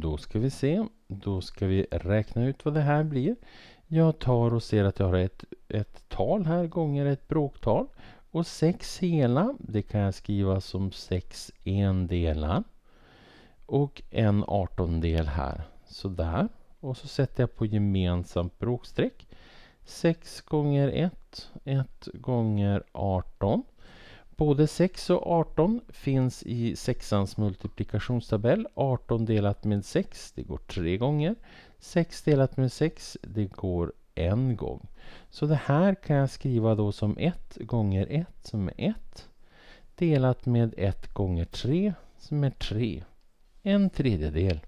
Då ska vi se. Då ska vi räkna ut vad det här blir. Jag tar och ser att jag har ett, ett tal här gånger ett bråktal. Och sex hela, det kan jag skriva som sex endelar. Och en artondel här, sådär. Och så sätter jag på gemensamt bråkstreck. 6 gånger 1, 1 gånger 18. Både 6 och 18 finns i sexans multiplikationstabell. 18 delat med 6, det går tre gånger. 6 delat med 6, det går en gång. Så det här kan jag skriva då som 1 gånger 1 som är 1. Delat med 1 gånger 3 som är 3. En tredjedel.